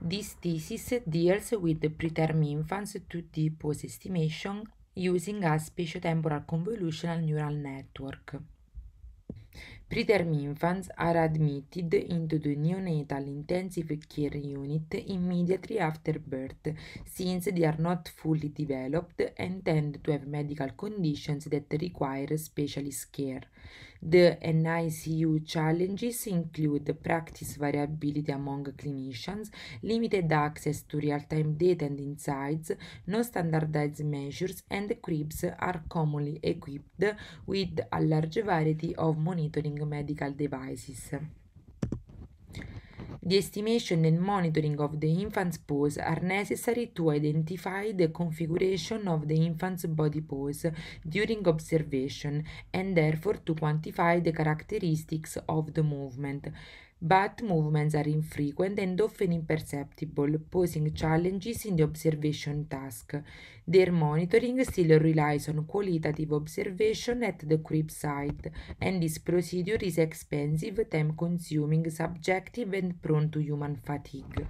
This thesis deals with the preterm infants to deep pose estimation using a spatiotemporal convolutional neural network. Preterm infants are admitted into the neonatal intensive care unit immediately after birth, since they are not fully developed and tend to have medical conditions that require specialist care, The NICU challenges include practice variability among clinicians limited access to real-time data and insights non-standardized measures and cribs are commonly equipped with a large variety of monitoring medical devices The estimation and monitoring of the infant's pose are necessary to identify the configuration of the infant's body pose during observation and therefore to quantify the characteristics of the movement. but movements are infrequent and often imperceptible posing challenges in the observation task their monitoring still relies on qualitative observation at the crib site and this procedure is expensive time consuming subjective and prone to human fatigue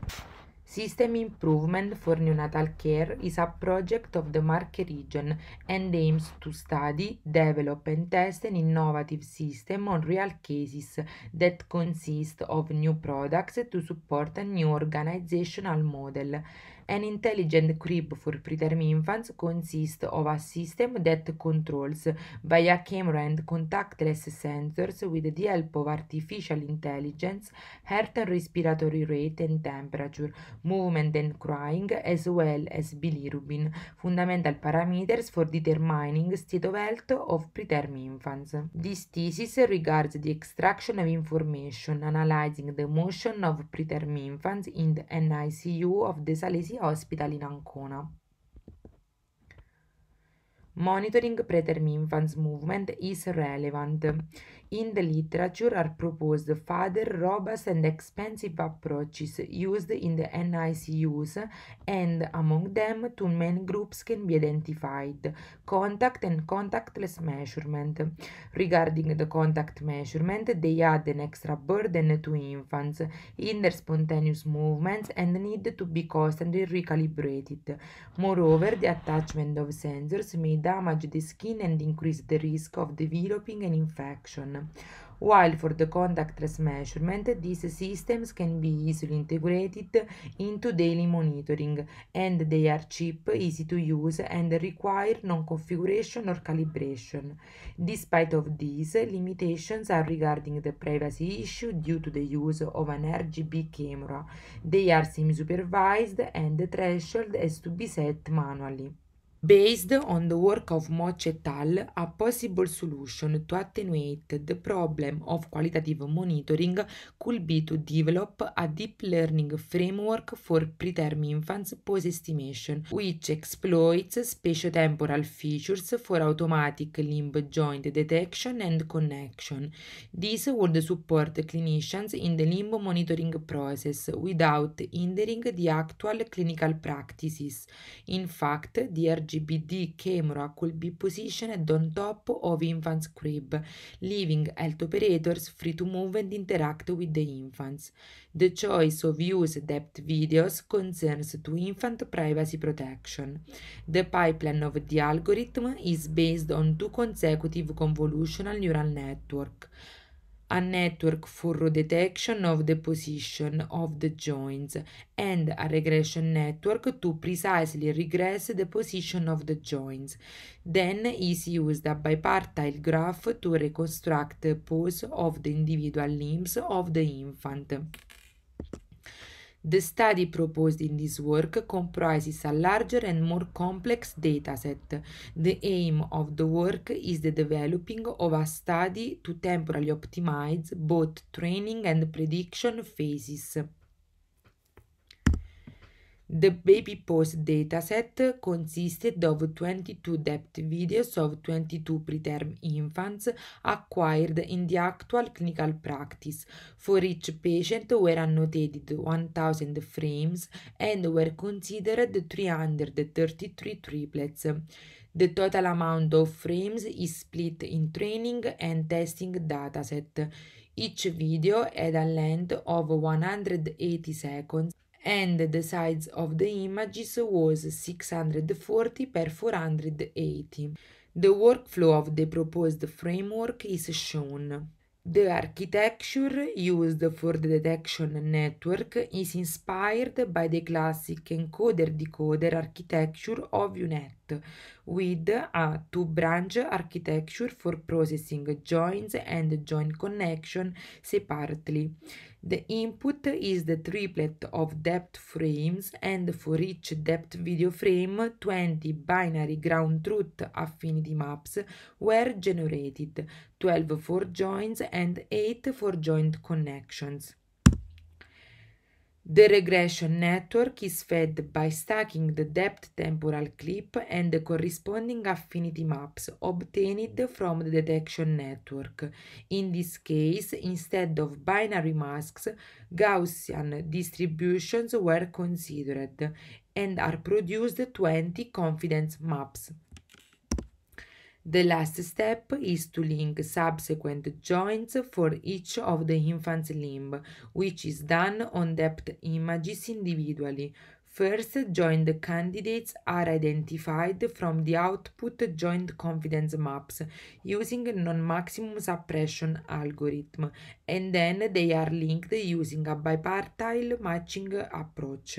System improvement for neonatal care is a project of the Marche region and aims to study, develop and test an innovative system on real cases that consist of new products to support a new organizational model. An intelligent crib for preterm infants consists of a system that controls via camera and contactless sensors with the help of artificial intelligence heart and respiratory rate and temperature, movement and crying, as well as bilirubin, fundamental parameters for determining state of health of preterm infants. This thesis regards the extraction of information analyzing the motion of preterm infants in the NICU of the Salesian Hospital in Ancona. Monitoring preterm infants movement is relevant. In the literature are proposed further robust and expensive approaches used in the NICUs and among them two main groups can be identified, contact and contactless measurement. Regarding the contact measurement, they add an extra burden to infants in their spontaneous movements and need to be constantly recalibrated. Moreover, the attachment of sensors may damage the skin and increase the risk of developing an infection. While for the contactless measurement, these systems can be easily integrated into daily monitoring and they are cheap, easy to use and require no configuration or calibration. Despite of these, limitations are regarding the privacy issue due to the use of an RGB camera. They are semi-supervised and the threshold has to be set manually. based on the work of Moch et al., a possible solution to attenuate the problem of qualitative monitoring could be to develop a deep learning framework for preterm infants pose estimation, which exploits spatiotemporal features for automatic limb joint detection and connection. This would support clinicians in the limb monitoring process without hindering the actual clinical practices. In fact, the RG RGBD camera could be positioned on top of infant's crib, leaving health operators free to move and interact with the infants. The choice of use depth videos concerns to infant privacy protection. The pipeline of the algorithm is based on two consecutive convolutional neural networks. a network for detection of the position of the joints, and a regression network to precisely regress the position of the joints. Then is used a bipartite graph to reconstruct the pose of the individual limbs of the infant. The study proposed in this work comprises a larger and more complex dataset. The aim of the work is the developing of a study to temporally optimize both training and prediction phases. The Baby Pose dataset consisted of 22 depth videos of 22 preterm infants acquired in the actual clinical practice. For each patient were annotated 1000 frames and were considered 333 triplets. The total amount of frames is split in training and testing dataset. Each video had a length of 180 seconds and the size of the images was 640 per 480. The workflow of the proposed framework is shown. The architecture used for the detection network is inspired by the classic encoder-decoder architecture of UNET. with a uh, two-branch architecture for processing joins and joint connection separately. The input is the triplet of depth frames and for each depth video frame 20 binary ground truth affinity maps were generated, 12 for joins and 8 for joint connections. The regression network is fed by stacking the depth temporal clip and the corresponding affinity maps obtained from the detection network. In this case, instead of binary masks, Gaussian distributions were considered and are produced 20 confidence maps. The last step is to link subsequent joints for each of the infant's limb, which is done on depth images individually. First joint candidates are identified from the output joint confidence maps using a non-maximum suppression algorithm, and then they are linked using a bipartite matching approach.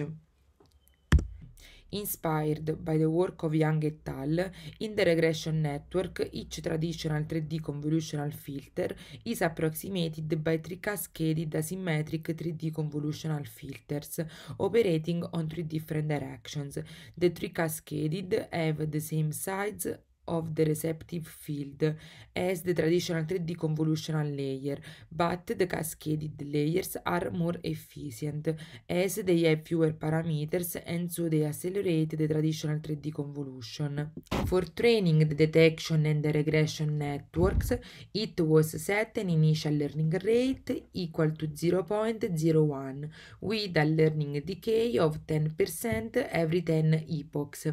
Inspired by the work of Young et al., in the regression network, each traditional 3D convolutional filter is approximated by three cascaded asymmetric 3D convolutional filters operating on three different directions. The three cascaded have the same size of the receptive field as the traditional 3D convolutional layer, but the cascaded layers are more efficient as they have fewer parameters and so they accelerate the traditional 3D convolution. For training the detection and the regression networks, it was set an initial learning rate equal to 0.01 with a learning decay of 10% every 10 epochs.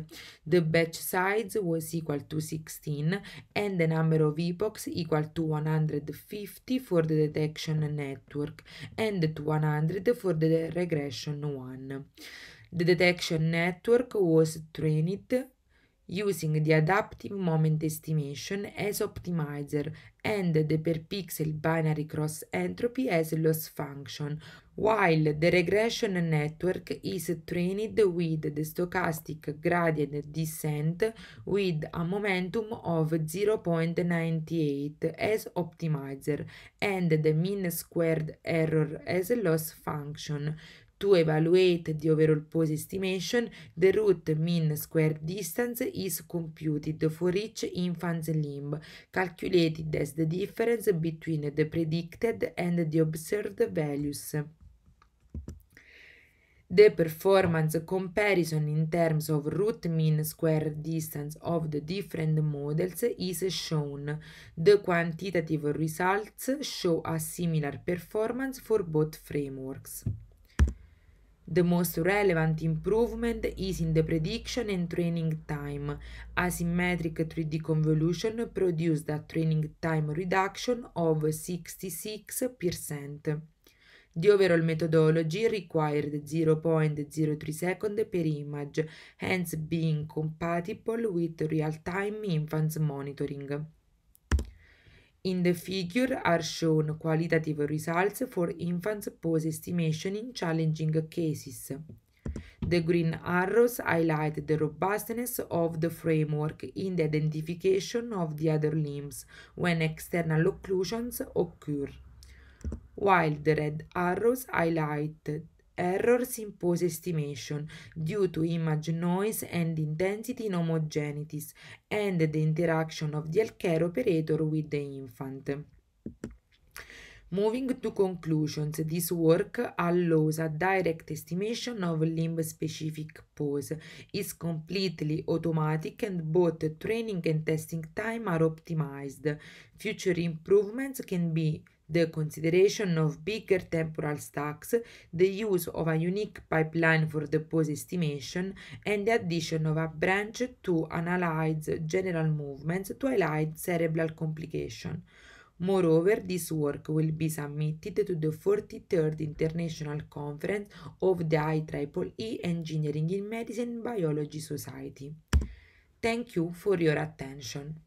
The batch size was equal to 16 and the number of epochs equal to 150 for the detection network and to 100 for the regression one. The detection network was trained using the adaptive moment estimation as optimizer and the per pixel binary cross entropy as loss function while the regression network is trained with the stochastic gradient descent with a momentum of 0.98 as optimizer and the mean squared error as a loss function to evaluate the overall pose estimation, the root mean square distance is computed for each infant's limb, calculated as the difference between the predicted and the observed values. The performance comparison in terms of root mean square distance of the different models is shown. The quantitative results show a similar performance for both frameworks. The most relevant improvement is in the prediction and training time. Asymmetric 3D convolution produced a training time reduction of 66%. The overall methodology required 0.03 second per image, hence being compatible with real-time infants monitoring. In the figure are shown qualitative results for infants' pose estimation in challenging cases. The green arrows highlight the robustness of the framework in the identification of the other limbs when external occlusions occur, while the red arrows highlight errors in pose estimation due to image noise and intensity inhomogeneities and the interaction of the healthcare operator with the infant. Moving to conclusions, this work allows a direct estimation of limb-specific pose, is completely automatic and both training and testing time are optimized. Future improvements can be the consideration of bigger temporal stacks, the use of a unique pipeline for the pose estimation, and the addition of a branch to analyze general movements to highlight cerebral complication. Moreover, this work will be submitted to the 43rd International Conference of the IEEE Engineering in Medicine and Biology Society. Thank you for your attention.